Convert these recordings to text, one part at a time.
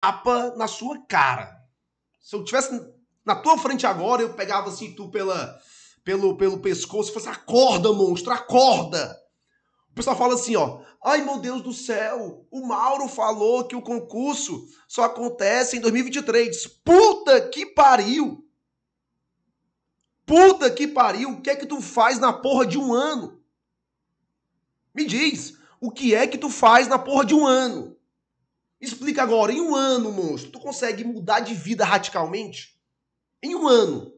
tapa na sua cara. Se eu tivesse na tua frente agora, eu pegava assim tu pela, pelo, pelo pescoço e falava assim, acorda, monstro, acorda! O pessoal fala assim, ó, ai meu Deus do céu, o Mauro falou que o concurso só acontece em 2023. Puta que pariu! Puta que pariu, o que é que tu faz na porra de um ano? Me diz, o que é que tu faz na porra de um ano? Explica agora, em um ano, monstro, tu consegue mudar de vida radicalmente? Em um ano.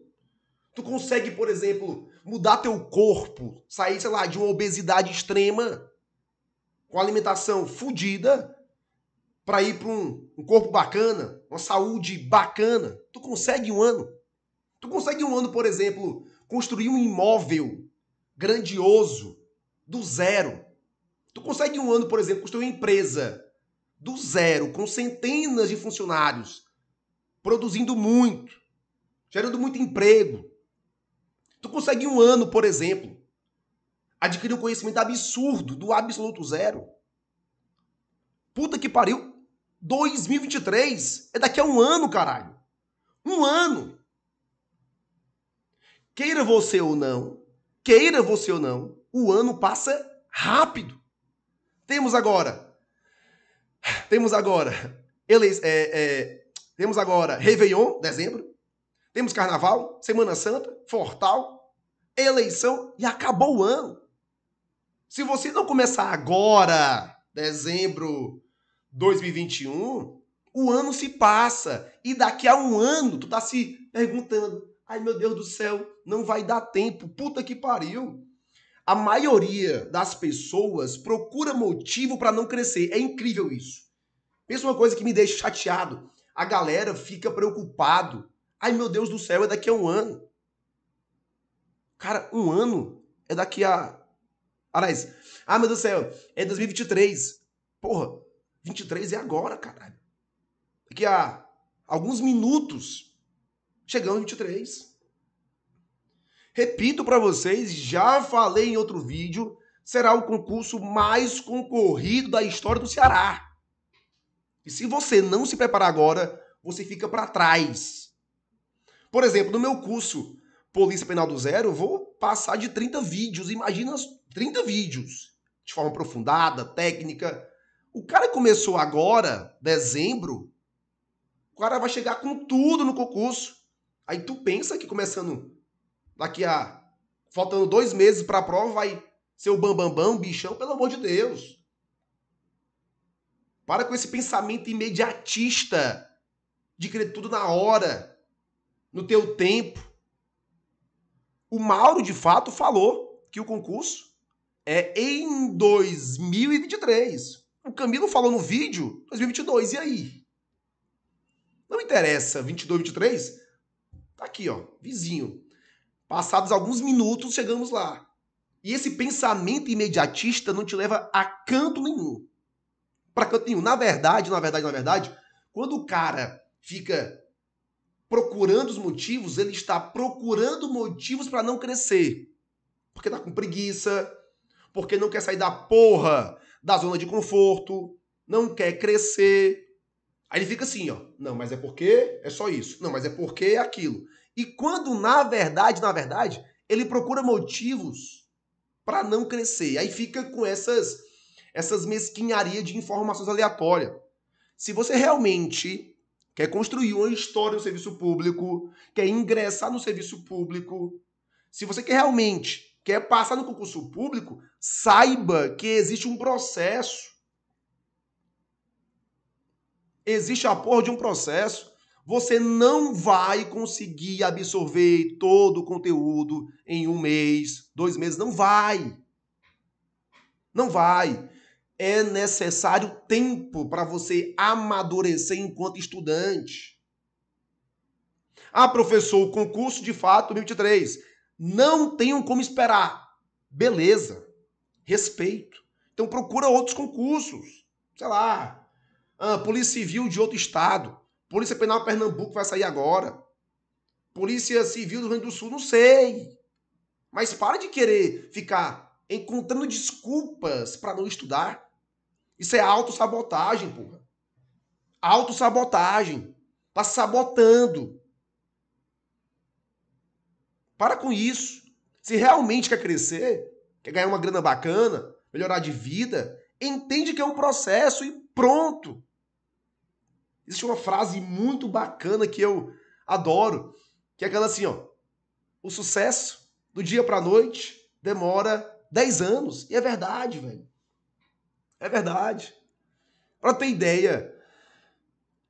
Tu consegue, por exemplo, mudar teu corpo, sair, sei lá, de uma obesidade extrema, com alimentação fodida, para ir para um, um corpo bacana, uma saúde bacana. Tu consegue em um ano. Tu consegue em um ano, por exemplo, construir um imóvel grandioso do zero. Tu consegue em um ano, por exemplo, construir uma empresa do zero, com centenas de funcionários, produzindo muito, gerando muito emprego. Tu consegue em um ano, por exemplo, adquirir um conhecimento absurdo do absoluto zero. Puta que pariu. 2023 é daqui a um ano, caralho. Um ano. Queira você ou não, queira você ou não, o ano passa rápido. Temos agora temos agora. Eles, é, é, temos agora Réveillon, dezembro. Temos Carnaval, Semana Santa, Fortal, eleição e acabou o ano. Se você não começar agora, dezembro 2021, o ano se passa. E daqui a um ano, tu tá se perguntando: ai meu Deus do céu, não vai dar tempo, puta que pariu. A maioria das pessoas procura motivo para não crescer. É incrível isso. Pensa uma coisa que me deixa chateado. A galera fica preocupado. Ai, meu Deus do céu, é daqui a um ano. Cara, um ano é daqui a. Aliás, ah, meu Deus do céu, é 2023. Porra, 23 é agora, caralho. Daqui a alguns minutos chegamos 23. Repito para vocês, já falei em outro vídeo, será o concurso mais concorrido da história do Ceará. E se você não se preparar agora, você fica para trás. Por exemplo, no meu curso Polícia Penal do Zero, vou passar de 30 vídeos. Imagina 30 vídeos de forma aprofundada, técnica. O cara começou agora, dezembro, o cara vai chegar com tudo no concurso. Aí tu pensa que começando daqui a. faltando dois meses para a prova, vai ser o bambambam, bam, bam, bichão, pelo amor de Deus. Para com esse pensamento imediatista de querer tudo na hora, no teu tempo. O Mauro, de fato, falou que o concurso é em 2023. O Camilo falou no vídeo 2022, e aí? Não interessa, 22, 23? Tá aqui, ó, vizinho. Passados alguns minutos, chegamos lá. E esse pensamento imediatista não te leva a canto nenhum. Para canto nenhum. Na verdade, na verdade, na verdade, quando o cara fica procurando os motivos, ele está procurando motivos para não crescer. Porque tá com preguiça, porque não quer sair da porra da zona de conforto, não quer crescer, Aí ele fica assim, ó. Não, mas é porque é só isso. Não, mas é porque é aquilo. E quando, na verdade, na verdade, ele procura motivos para não crescer. Aí fica com essas essas mesquinharias de informações aleatórias. Se você realmente quer construir uma história no serviço público, quer ingressar no serviço público, se você quer realmente quer passar no concurso público, saiba que existe um processo Existe a porra de um processo. Você não vai conseguir absorver todo o conteúdo em um mês, dois meses. Não vai. Não vai. É necessário tempo para você amadurecer enquanto estudante. Ah, professor, o concurso de fato 2023. Não tenho como esperar. Beleza. Respeito. Então procura outros concursos. Sei lá, ah, polícia civil de outro estado. Polícia Penal Pernambuco vai sair agora. Polícia Civil do Rio Grande do Sul, não sei. Mas para de querer ficar encontrando desculpas para não estudar. Isso é autossabotagem, porra. Autossabotagem. Tá sabotando. Para com isso. Se realmente quer crescer, quer ganhar uma grana bacana, melhorar de vida, entende que é um processo e pronto. Existe uma frase muito bacana que eu adoro, que é aquela assim, ó: O sucesso do dia para noite demora 10 anos. E é verdade, velho. É verdade. Para ter ideia,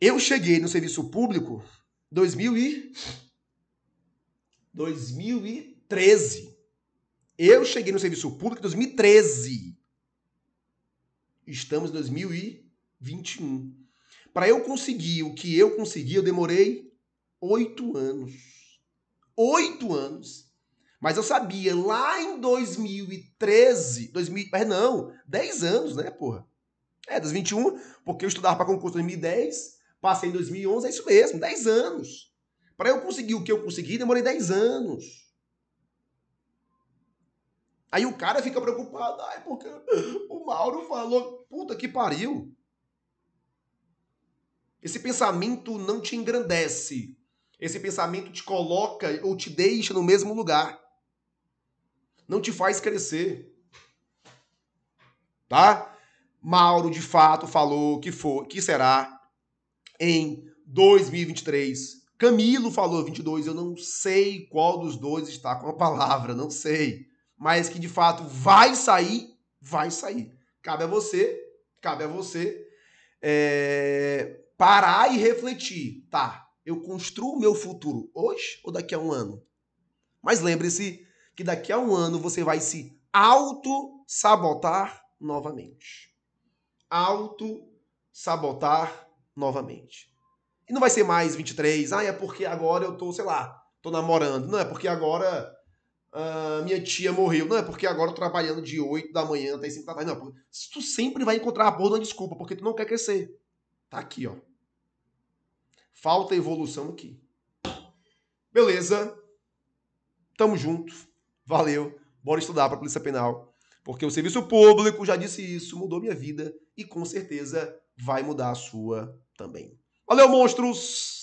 eu cheguei no serviço público 2000 e 2013. Eu cheguei no serviço público em 2013. Estamos em 2021. Para eu conseguir o que eu consegui, eu demorei oito anos. Oito anos. Mas eu sabia lá em 2013, 2000, mas não, 10 anos, né, porra? É, 2021, porque eu estudava para concurso em 2010, passei em 2011, é isso mesmo, 10 anos. Para eu conseguir o que eu consegui, demorei 10 anos. Aí o cara fica preocupado, ai, porque o Mauro falou, puta que pariu. Esse pensamento não te engrandece. Esse pensamento te coloca ou te deixa no mesmo lugar. Não te faz crescer. Tá? Mauro de fato falou que for, que será em 2023. Camilo falou 22, eu não sei qual dos dois está com a palavra, não sei. Mas que de fato vai sair, vai sair. Cabe a você, cabe a você é, parar e refletir. Tá, eu construo o meu futuro hoje ou daqui a um ano? Mas lembre-se que daqui a um ano você vai se auto-sabotar novamente. Auto-sabotar novamente. E não vai ser mais 23, ah, é porque agora eu tô, sei lá, tô namorando. Não, é porque agora uh, minha tia morreu. Não, é porque agora eu tô trabalhando de 8 da manhã até 5 da tarde. Não, é tu sempre vai encontrar a porra de uma desculpa, porque tu não quer crescer. Tá aqui, ó. Falta evolução aqui. Beleza? Tamo junto. Valeu. Bora estudar para a Polícia Penal. Porque o serviço público, já disse isso, mudou minha vida e com certeza vai mudar a sua também. Valeu, monstros!